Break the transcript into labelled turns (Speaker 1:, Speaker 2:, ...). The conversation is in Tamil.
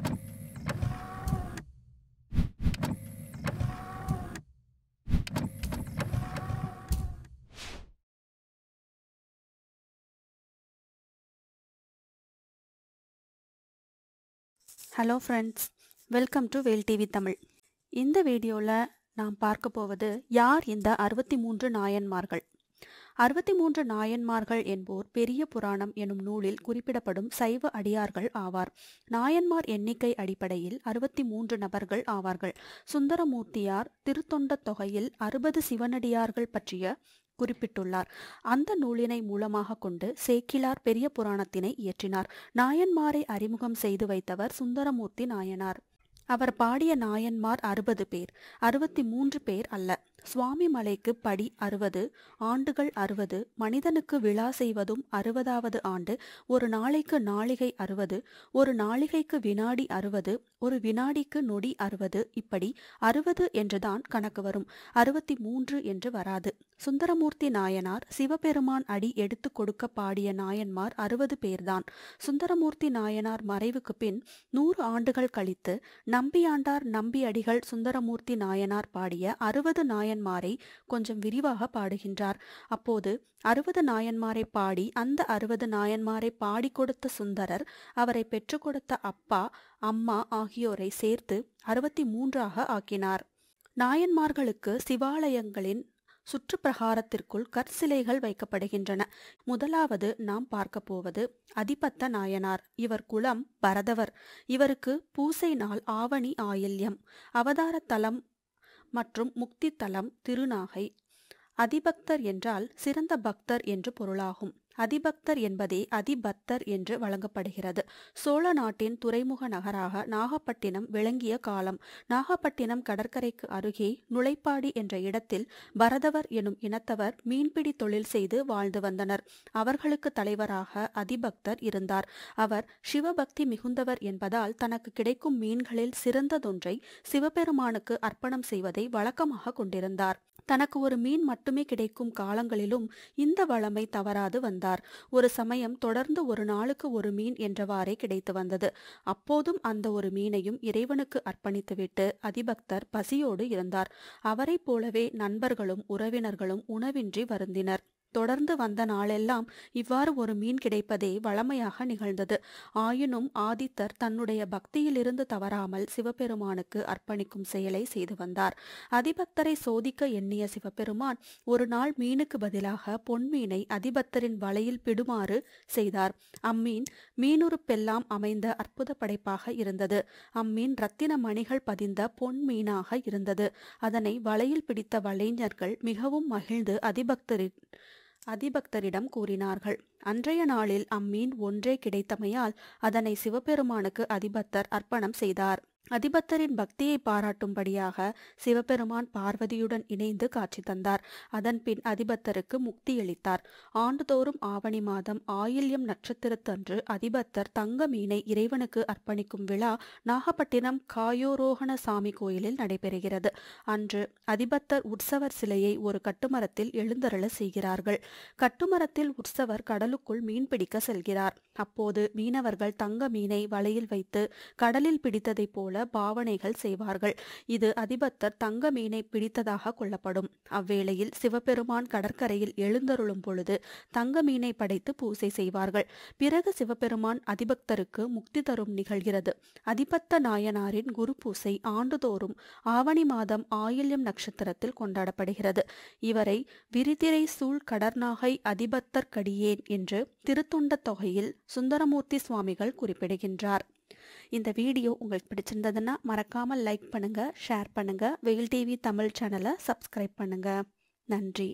Speaker 1: hello friends welcome to Vel TV Tamil இந்த வீடியோவில் நாம் பார்க்க போவது யார் இந்த அறுபத்தி மூன்று நாயன்மார்கள் அறுபத்தி மூன்று நாயன்மார்கள் என்போர் பெரிய புராணம் எனும் நூலில் குறிப்பிடப்படும் சைவ அடியார்கள் ஆவார் நாயன்மார் எண்ணிக்கை அடிப்படையில் அறுபத்தி மூன்று நபர்கள் ஆவார்கள் சுந்தரமூர்த்தியார் திருத்தொண்ட தொகையில் அறுபது சிவனடியார்கள் பற்றிய குறிப்பிட்டுள்ளார் அந்த நூலினை மூலமாக கொண்டு சேக்கிலார் பெரிய புராணத்தினை இயற்றினார் நாயன்மாரை அறிமுகம் செய்து வைத்தவர் சுந்தரமூர்த்தி நாயனார் அவர் பாடிய நாயன்மார் அறுபது பேர் அறுபத்தி மூன்று பேர் அல்ல சுவாமி மலைக்கு படி அறுபது ஆண்டுகள் அறுபது மனிதனுக்கு விழா செய்வதும் அறுபதாவது ஆண்டு ஒரு நாளைக்கு நாளிகை அறுபது ஒரு நாளிகைக்கு வினாடி அறுபது ஒரு வினாடிக்கு நொடி அறுபது இப்படி அறுபது என்றுதான் கணக்கு வரும் அறுபத்தி மூன்று என்று வராது சுந்தரமூர்த்தி நாயனார் சிவபெருமான் அடி எடுத்து கொடுக்க பாடிய நாயன்மார் அறுபது பேர்தான் சுந்தரமூர்த்தி நாயனார் மறைவுக்கு பின் நூறு ஆண்டுகள் கழித்து நம்பியாண்டார் நம்பி அடிகள் சுந்தரமூர்த்தி நாயனார் பாடிய அறுபது நாயன்மாரை கொஞ்சம் விரிவாக பாடுகின்றார் அப்போது அறுபது நாயன்மாரை பாடி அந்த அறுபது நாயன்மாரை பாடி கொடுத்த சுந்தரர் அவரை பெற்றுக் கொடுத்த அப்பா அம்மா ஆகியோரை சேர்த்து அறுபத்தி மூன்றாக ஆக்கினார் நாயன்மார்களுக்கு சிவாலயங்களின் சுற்றுப்பிரகாரத்திற்குள் கற்சிலைகள் வைக்கப்படுகின்றன முதலாவது நாம் பார்க்க போவது அதிபத்த நாயனார் இவர் குலம் பரதவர் இவருக்கு பூசை நாள் ஆவணி ஆயில்யம் அவதாரத்தலம் மற்றும் முக்தி தலம் திருநாகை அதிபக்தர் என்றால் சிறந்த பக்தர் என்று பொருளாகும் அதிபக்தர் என்பதே அதிபத்தர் என்று வழங்கப்படுகிறது சோழ நாட்டின் துறைமுக நகராக நாகப்பட்டினம் விளங்கிய காலம் நாகப்பட்டினம் கடற்கரைக்கு அருகே நுழைப்பாடி என்ற இடத்தில் பரதவர் எனும் இனத்தவர் மீன்பிடி தொழில் செய்து வாழ்ந்து வந்தனர் அவர்களுக்கு தலைவராக அதிபக்தர் இருந்தார் அவர் சிவபக்தி மிகுந்தவர் என்பதால் தனக்கு கிடைக்கும் மீன்களில் சிறந்ததொன்றை சிவபெருமானுக்கு அர்ப்பணம் செய்வதை வழக்கமாக கொண்டிருந்தார் தனக்கு ஒரு மீன் மட்டுமே கிடைக்கும் காலங்களிலும் இந்த வளமை தவறாது வந்தார் ஒரு சமயம் தொடர்ந்து ஒரு நாளுக்கு ஒரு மீன் என்றவாறே கிடைத்து வந்தது அப்போதும் அந்த ஒரு மீனையும் இறைவனுக்கு அர்ப்பணித்துவிட்டு அதிபக்தர் பசியோடு இருந்தார் அவரைப் போலவே நண்பர்களும் உறவினர்களும் உணவின்றி வருந்தினர் தொடர்ந்து வந்த நாளெல்லாம் இவ்வாறு ஒரு மீன் கிடைப்பதே வழமையாக நிகழ்ந்தது ஆயினும் ஆதித்தர் தன்னுடைய பக்தியிலிருந்து தவறாமல் சிவபெருமானுக்கு அர்ப்பணிக்கும் செயலை செய்து வந்தார் அதிபக்தரை சோதிக்க எண்ணிய சிவபெருமான் ஒரு நாள் மீனுக்கு பதிலாக பொன்மீனை அதிபக்தரின் வலையில் பிடுமாறு செய்தார் அம்மீன் மீனுறுப்பெல்லாம் அமைந்த அற்புத படைப்பாக இருந்தது அம்மீன் ரத்தின மணிகள் பதிந்த பொன் மீனாக இருந்தது அதனை வலையில் பிடித்த வலைஞர்கள் மிகவும் மகிழ்ந்து அதிபக்தரின் அதிபக்தரிடம் கூறினார்கள் அன்றைய நாளில் அம்மீன் ஒன்றே கிடைத்தமையால் அதனை சிவபெருமானுக்கு அதிபக்தர் அர்ப்பணம் செய்தார் அதிபத்தரின் பக்தியை பாராட்டும்படியாக சிவபெருமான் பார்வதியுடன் இணைந்து காட்சி தந்தார் அதன்பின் அதிபத்தருக்கு முக்தியளித்தார் ஆண்டுதோறும் ஆவணி மாதம் ஆயில்யம் நட்சத்திரத்தன்று அதிபத்தர் தங்க மீனை இறைவனுக்கு அர்ப்பணிக்கும் விழா நாகப்பட்டினம் காயோரோகண சாமி கோயிலில் நடைபெறுகிறது அன்று அதிபத்தர் உற்சவர் சிலையை ஒரு கட்டுமரத்தில் எழுந்தருள செய்கிறார்கள் கட்டுமரத்தில் உற்சவர் கடலுக்குள் மீன் பிடிக்க செல்கிறார் அப்போது மீனவர்கள் தங்க மீனை வலையில் வைத்து கடலில் பிடித்ததைப் போல பாவனைகள் செய்வார்கள் இது அதிபத்தர் தங்க மீனை பிடித்ததாக கொள்ளப்படும் அவ்வேளையில் சிவபெருமான் கடற்கரையில் எழுந்தருளும் பொழுது தங்க மீனை படைத்து பூசை செய்வார்கள் பிறகு சிவபெருமான் அதிபக்தருக்கு முக்தி தரும் நிகழ்கிறது அதிபத்த நாயனாரின் குரு பூசை ஆண்டுதோறும் ஆவணி மாதம் ஆயில்யம் நட்சத்திரத்தில் கொண்டாடப்படுகிறது இவரை விரிதிரை சூழ் கடர்நாகை கடியேன் என்று திருத்துண்ட தொகையில் சுந்தரமூர்த்தி சுவாமிகள் குறிப்பிடுகின்றார் இந்த வீடியோ உங்களுக்கு பிடிச்சிருந்ததுன்னா மறக்காமல் லைக் பண்ணுங்கள் ஷேர் பண்ணுங்கள் வெயில் டிவி தமிழ் சேனலை சப்ஸ்கிரைப் பண்ணுங்கள் நன்றி